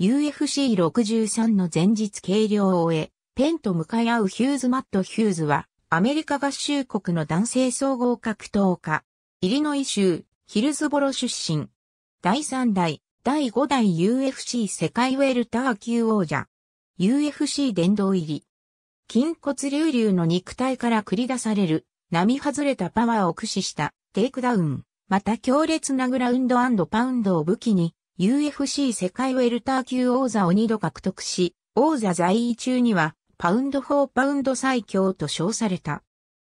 UFC63 の前日計量を終え、ペンと向かい合うヒューズ・マット・ヒューズは、アメリカ合衆国の男性総合格闘家、イリノイ州、ヒルズボロ出身。第3代、第5代 UFC 世界ウェルター級王者。UFC 殿堂入り。筋骨隆々の肉体から繰り出される、並外れたパワーを駆使した、テイクダウン、また強烈なグラウンドパウンドを武器に、UFC 世界ウェルター級王座を2度獲得し、王座在位中には、パウンド・4パウンド最強と称された。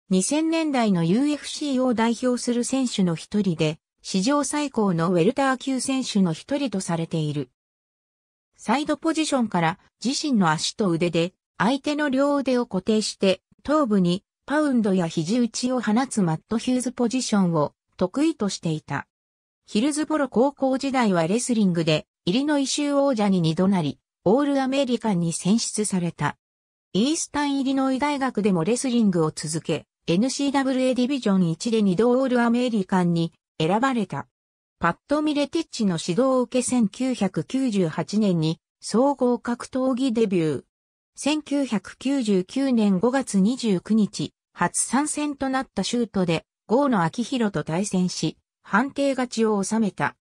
2000年代の UFC を代表する選手の一人で、史上最高のウェルター級選手の一人とされている。サイドポジションから自身の足と腕で相手の両腕を固定して頭部にパウンドや肘打ちを放つマットヒューズポジションを得意としていた。ヒルズボロ高校時代はレスリングで、イリノイ州王者に二度なり、オールアメリカンに選出された。イースタンイリノイ大学でもレスリングを続け、n c w a ディビジョン1で二度オールアメリカンに選ばれた。パッド・ミレティッチの指導を受け1998年に総合格闘技デビュー。1999年5月29日、初参戦となったシュートで、アキヒロと対戦し、判定勝ちを収めた。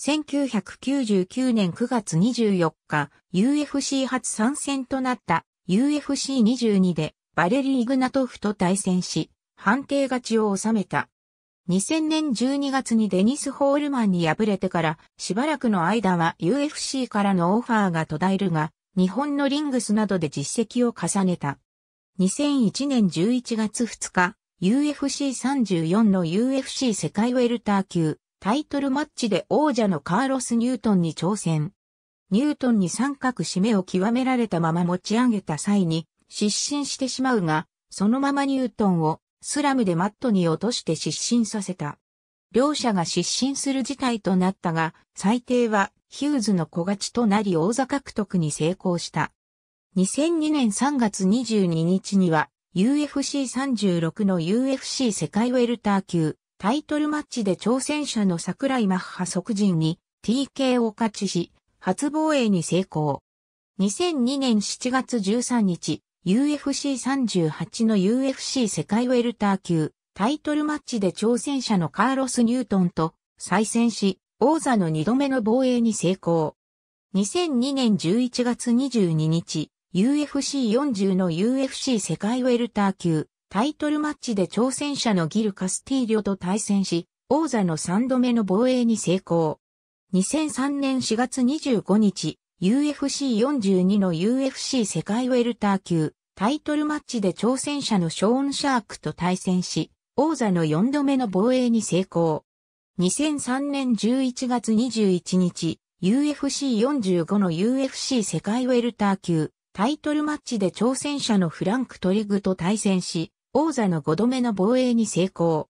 1999年9月24日、UFC 初参戦となった UFC22 でバレリー・グナトフと対戦し、判定勝ちを収めた。2000年12月にデニス・ホールマンに敗れてから、しばらくの間は UFC からのオファーが途絶えるが、日本のリングスなどで実績を重ねた。2001年11月2日、UFC34 の UFC 世界ウェルター級タイトルマッチで王者のカーロス・ニュートンに挑戦。ニュートンに三角締めを極められたまま持ち上げた際に失神してしまうが、そのままニュートンをスラムでマットに落として失神させた。両者が失神する事態となったが、最低はヒューズの小勝ちとなり王座獲得に成功した。2002年3月22日には UFC36 の UFC 世界ウェルター級タイトルマッチで挑戦者の桜井マッハ即人に TK を勝ちし、初防衛に成功。2002年7月13日、UFC38 の UFC 世界ウェルター級タイトルマッチで挑戦者のカーロス・ニュートンと再戦し、王座の2度目の防衛に成功。2002年11月22日、UFC40 の UFC 世界ウェルター級タイトルマッチで挑戦者のギル・カスティーリョと対戦し、王座の3度目の防衛に成功。2003年4月25日、UFC42 の UFC 世界ウェルター級タイトルマッチで挑戦者のショーン・シャークと対戦し、王座の4度目の防衛に成功。2003年11月21日、UFC45 の UFC 世界ウェルター級タイトルマッチで挑戦者のフランク・トリグと対戦し、王座の5度目の防衛に成功。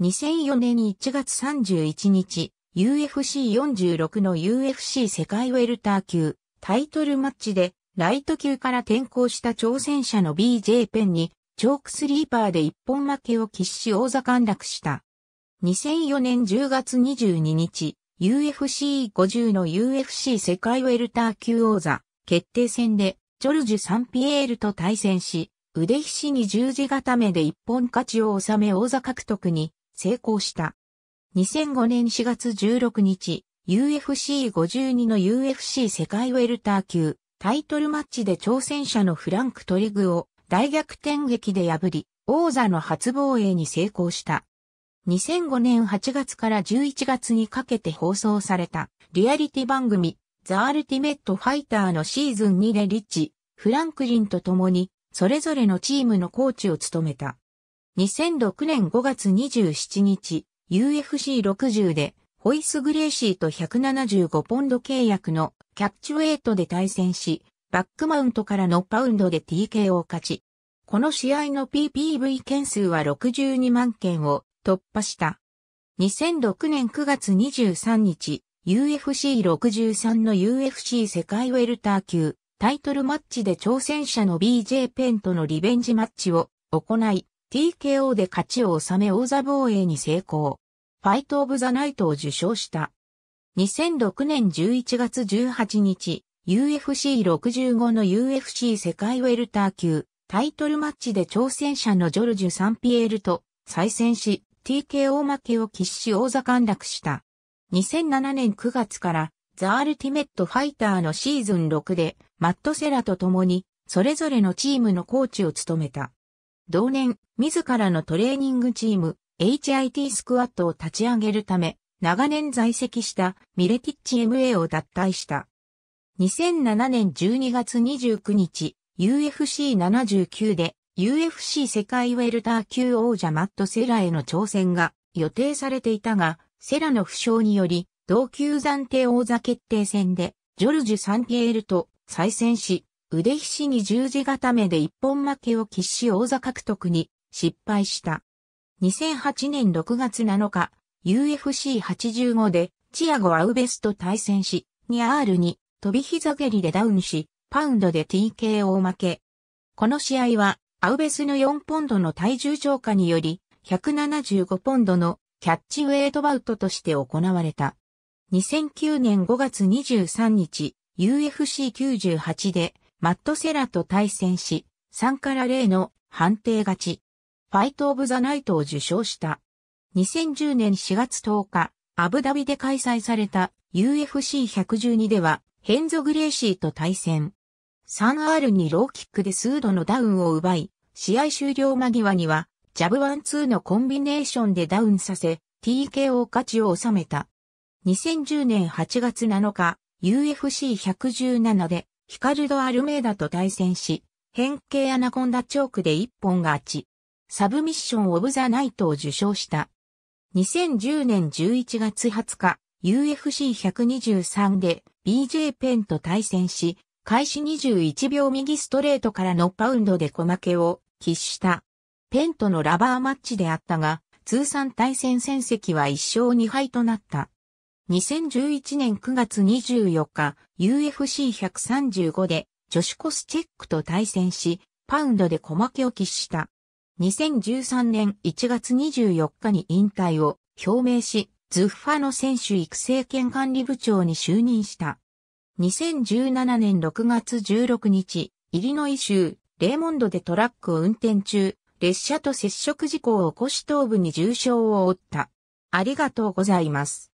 2004年1月31日、UFC46 の UFC 世界ウェルター級タイトルマッチで、ライト級から転向した挑戦者の BJ ペンに、チョークスリーパーで一本負けを喫し王座陥落した。2004年10月22日、UFC50 の UFC 世界ウェルター級王座決定戦でジョルジュ・サンピエールと対戦し、腕ひしに十字固めで一本勝ちを収め王座獲得に成功した。2005年4月16日、UFC52 の UFC 世界ウェルター級タイトルマッチで挑戦者のフランク・トリグを大逆転劇で破り、王座の初防衛に成功した。2005年8月から11月にかけて放送されたリアリティ番組ザ・アルティメット・ファイターのシーズン2でリッチ、フランクリンと共に、それぞれのチームのコーチを務めた。2006年5月27日、UFC60 で、ホイス・グレーシーと175ポンド契約のキャッチウェイトで対戦し、バックマウントからのパウンドで TK を勝ち。この試合の PPV 件数は62万件を突破した。2006年9月23日、UFC63 の UFC 世界ウェルター級タイトルマッチで挑戦者の BJ ペンとのリベンジマッチを行い、TKO で勝ちを収め王座防衛に成功。ファイト・オブ・ザ・ナイトを受賞した。2006年11月18日、UFC65 の UFC 世界ウェルター級タイトルマッチで挑戦者のジョルジュ・サンピエールと再戦し、TKO 負けを喫し王座陥落した。2007年9月からザ・アルティメット・ファイターのシーズン6でマット・セラと共にそれぞれのチームのコーチを務めた。同年、自らのトレーニングチーム HIT スクワットを立ち上げるため長年在籍したミレティッチ MA を脱退した。2007年12月29日、UFC79 で UFC 世界ウェルター級王者マット・セラへの挑戦が予定されていたが、セラの負傷により、同級暫定王座決定戦で、ジョルジュ・サンピエールと再戦し、腕ひしに十字固めで一本負けを喫し王座獲得に失敗した。2008年6月7日、UFC85 でチアゴ・アウベスと対戦し、2 r に飛び膝蹴りでダウンし、パウンドで TKO 負け。この試合は、アウベスの4ポンドの体重超過により、175ポンドのキャッチウェイトバウトとして行われた。2009年5月23日、UFC98 でマットセラと対戦し、3から0の判定勝ち。ファイト・オブ・ザ・ナイトを受賞した。2010年4月10日、アブダビで開催された UFC112 では、ヘンゾ・グレーシーと対戦。3R にローキックで数度のダウンを奪い、試合終了間際にはジャブワツ2のコンビネーションでダウンさせ、TKO 勝ちを収めた。2010年8月7日、UFC117 で、ヒカルド・アルメーダと対戦し、変形アナコンダチョークで一本勝ち。サブミッション・オブ・ザ・ナイトを受賞した。2010年11月20日、UFC123 で BJ ペンと対戦し、開始21秒右ストレートからのパウンドで小負けを喫した。ペンとのラバーマッチであったが、通算対戦戦績は1勝2敗となった。2011年9月24日、UFC135 でジョシコスチェックと対戦し、パウンドで小負けを喫した。2013年1月24日に引退を表明し、ズッファの選手育成権管理部長に就任した。2017年6月16日、イリノイ州レーモンドでトラックを運転中、列車と接触事故を起こし頭部に重傷を負った。ありがとうございます。